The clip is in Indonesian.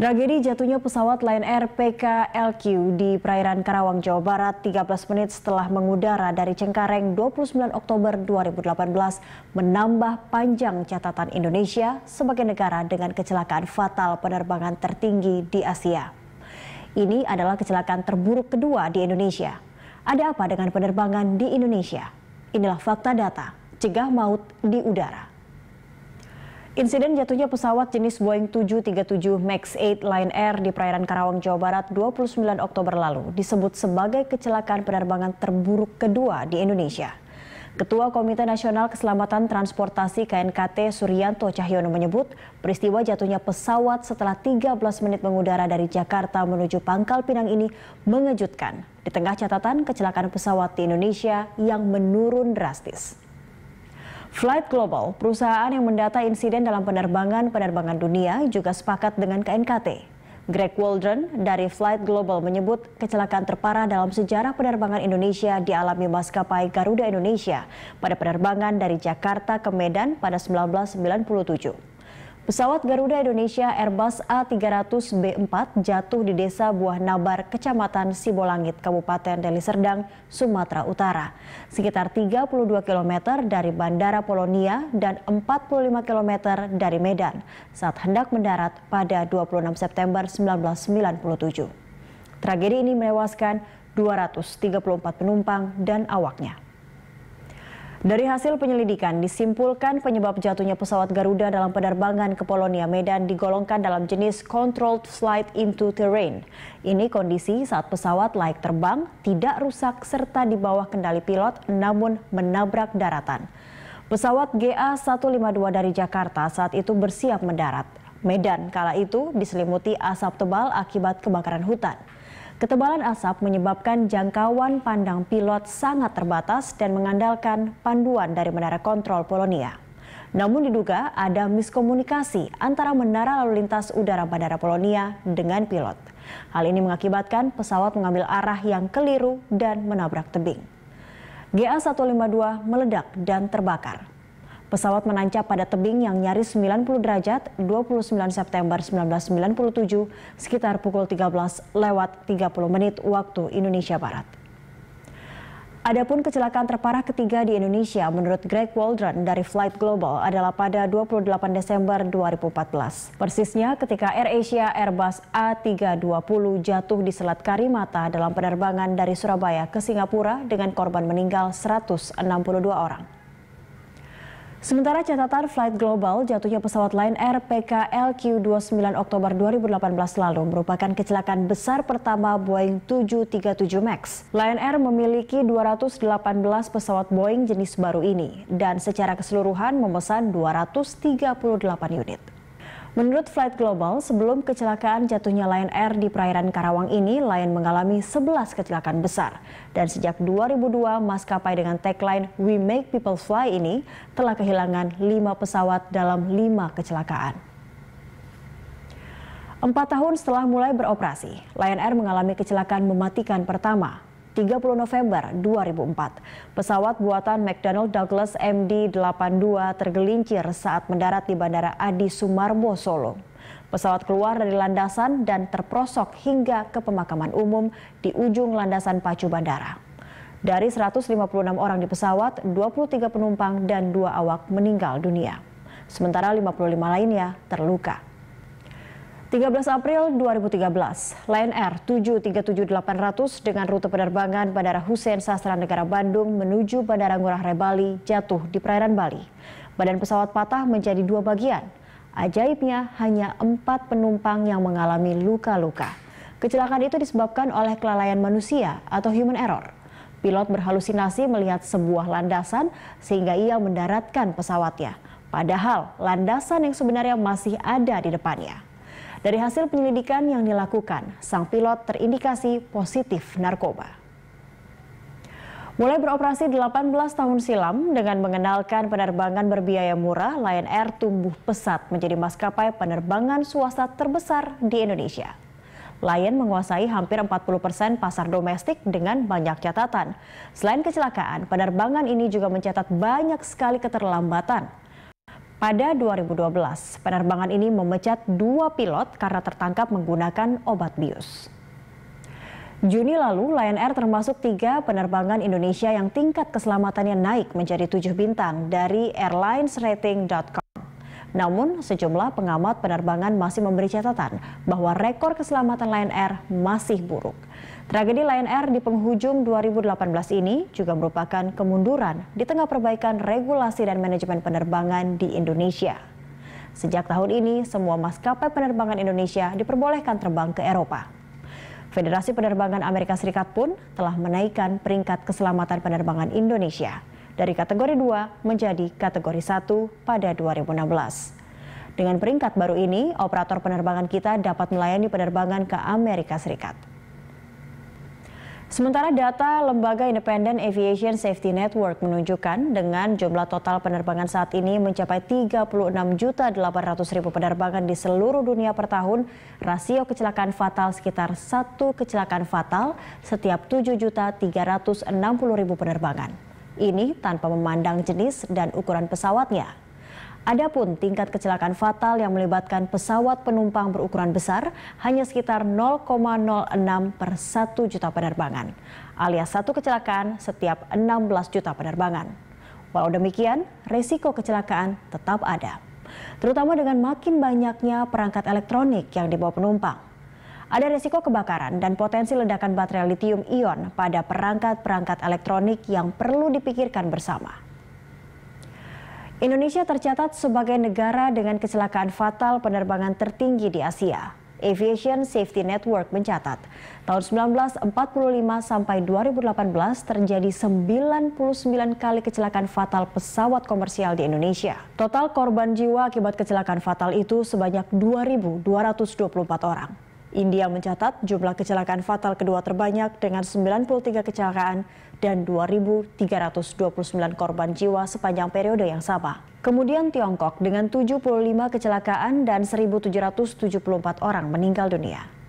Tragedi jatuhnya pesawat Lion Air PKLQ di perairan Karawang, Jawa Barat 13 menit setelah mengudara dari Cengkareng 29 Oktober 2018 menambah panjang catatan Indonesia sebagai negara dengan kecelakaan fatal penerbangan tertinggi di Asia. Ini adalah kecelakaan terburuk kedua di Indonesia. Ada apa dengan penerbangan di Indonesia? Inilah fakta data, cegah maut di udara. Insiden jatuhnya pesawat jenis Boeing 737 MAX 8 Lion Air di perairan Karawang, Jawa Barat 29 Oktober lalu disebut sebagai kecelakaan penerbangan terburuk kedua di Indonesia. Ketua Komite Nasional Keselamatan Transportasi KNKT Suryanto Cahyono menyebut peristiwa jatuhnya pesawat setelah 13 menit mengudara dari Jakarta menuju Pangkal Pinang ini mengejutkan di tengah catatan kecelakaan pesawat di Indonesia yang menurun drastis. Flight Global, perusahaan yang mendata insiden dalam penerbangan-penerbangan dunia, juga sepakat dengan KNKT. Greg Waldron dari Flight Global menyebut kecelakaan terparah dalam sejarah penerbangan Indonesia dialami maskapai Garuda Indonesia pada penerbangan dari Jakarta ke Medan pada 1997. Pesawat Garuda Indonesia Airbus A300B4 jatuh di desa Buah Nabar, Kecamatan Sibolangit, Kabupaten Deli Serdang, Sumatera Utara. Sekitar 32 km dari Bandara Polonia dan 45 km dari Medan saat hendak mendarat pada 26 September 1997. Tragedi ini menewaskan 234 penumpang dan awaknya. Dari hasil penyelidikan, disimpulkan penyebab jatuhnya pesawat Garuda dalam penerbangan ke Polonia Medan digolongkan dalam jenis controlled flight into terrain. Ini kondisi saat pesawat layak terbang, tidak rusak, serta di bawah kendali pilot namun menabrak daratan. Pesawat GA152 dari Jakarta saat itu bersiap mendarat. Medan kala itu diselimuti asap tebal akibat kebakaran hutan. Ketebalan asap menyebabkan jangkauan pandang pilot sangat terbatas dan mengandalkan panduan dari menara kontrol Polonia. Namun diduga ada miskomunikasi antara menara lalu lintas udara Bandara Polonia dengan pilot. Hal ini mengakibatkan pesawat mengambil arah yang keliru dan menabrak tebing. GA-152 meledak dan terbakar. Pesawat menancap pada tebing yang nyaris 90 derajat 29 September 1997 sekitar pukul 13 lewat 30 menit waktu Indonesia Barat. Adapun kecelakaan terparah ketiga di Indonesia menurut Greg Waldron dari Flight Global adalah pada 28 Desember 2014. Persisnya ketika AirAsia Airbus A320 jatuh di Selat Karimata dalam penerbangan dari Surabaya ke Singapura dengan korban meninggal 162 orang. Sementara catatan flight global jatuhnya pesawat Lion Air PKLQ 29 Oktober 2018 lalu merupakan kecelakaan besar pertama Boeing 737 MAX. Lion Air memiliki 218 pesawat Boeing jenis baru ini dan secara keseluruhan memesan 238 unit. Menurut Flight Global, sebelum kecelakaan jatuhnya Lion Air di perairan Karawang ini, Lion mengalami 11 kecelakaan besar. Dan sejak 2002, maskapai dengan tagline We Make People Fly ini telah kehilangan 5 pesawat dalam 5 kecelakaan. Empat tahun setelah mulai beroperasi, Lion Air mengalami kecelakaan mematikan pertama 30 November 2004. Pesawat buatan McDonnell Douglas MD-82 tergelincir saat mendarat di Bandara Adi Sumarmo, Solo. Pesawat keluar dari landasan dan terprosok hingga ke pemakaman umum di ujung landasan pacu bandara. Dari 156 orang di pesawat, 23 penumpang dan dua awak meninggal dunia. Sementara 55 lainnya terluka. 13 April 2013, Lion Air 737-800 dengan rute penerbangan Bandara Hussein Sastra Negara Bandung menuju Bandara Ngurah Rai Bali jatuh di perairan Bali. Badan pesawat patah menjadi dua bagian. Ajaibnya hanya empat penumpang yang mengalami luka-luka. Kecelakaan itu disebabkan oleh kelalaian manusia atau human error. Pilot berhalusinasi melihat sebuah landasan sehingga ia mendaratkan pesawatnya. Padahal landasan yang sebenarnya masih ada di depannya. Dari hasil penyelidikan yang dilakukan, sang pilot terindikasi positif narkoba. Mulai beroperasi 18 tahun silam dengan mengenalkan penerbangan berbiaya murah, Lion Air tumbuh pesat menjadi maskapai penerbangan swasta terbesar di Indonesia. Lion menguasai hampir 40 persen pasar domestik dengan banyak catatan. Selain kecelakaan, penerbangan ini juga mencatat banyak sekali keterlambatan pada 2012, penerbangan ini memecat dua pilot karena tertangkap menggunakan obat bius. Juni lalu, Lion Air termasuk tiga penerbangan Indonesia yang tingkat keselamatannya naik menjadi tujuh bintang dari airlinesrating.com. Namun, sejumlah pengamat penerbangan masih memberi catatan bahwa rekor keselamatan Lion Air masih buruk. Tragedi Lion Air di penghujung 2018 ini juga merupakan kemunduran di tengah perbaikan regulasi dan manajemen penerbangan di Indonesia. Sejak tahun ini, semua maskapai penerbangan Indonesia diperbolehkan terbang ke Eropa. Federasi Penerbangan Amerika Serikat pun telah menaikkan peringkat keselamatan penerbangan Indonesia dari kategori 2 menjadi kategori 1 pada 2016. Dengan peringkat baru ini, operator penerbangan kita dapat melayani penerbangan ke Amerika Serikat. Sementara data Lembaga independen Aviation Safety Network menunjukkan dengan jumlah total penerbangan saat ini mencapai 36.800.000 penerbangan di seluruh dunia per tahun, rasio kecelakaan fatal sekitar satu kecelakaan fatal setiap 7.360.000 penerbangan ini tanpa memandang jenis dan ukuran pesawatnya. Adapun tingkat kecelakaan fatal yang melibatkan pesawat penumpang berukuran besar hanya sekitar 0,06 per 1 juta penerbangan, alias satu kecelakaan setiap 16 juta penerbangan. Walau demikian, resiko kecelakaan tetap ada, terutama dengan makin banyaknya perangkat elektronik yang dibawa penumpang ada risiko kebakaran dan potensi ledakan baterai litium ion pada perangkat-perangkat elektronik yang perlu dipikirkan bersama. Indonesia tercatat sebagai negara dengan kecelakaan fatal penerbangan tertinggi di Asia. Aviation Safety Network mencatat, tahun 1945 sampai 2018 terjadi 99 kali kecelakaan fatal pesawat komersial di Indonesia. Total korban jiwa akibat kecelakaan fatal itu sebanyak 2.224 orang. India mencatat jumlah kecelakaan fatal kedua terbanyak dengan 93 kecelakaan dan 2.329 korban jiwa sepanjang periode yang sama. Kemudian Tiongkok dengan 75 kecelakaan dan 1.774 orang meninggal dunia.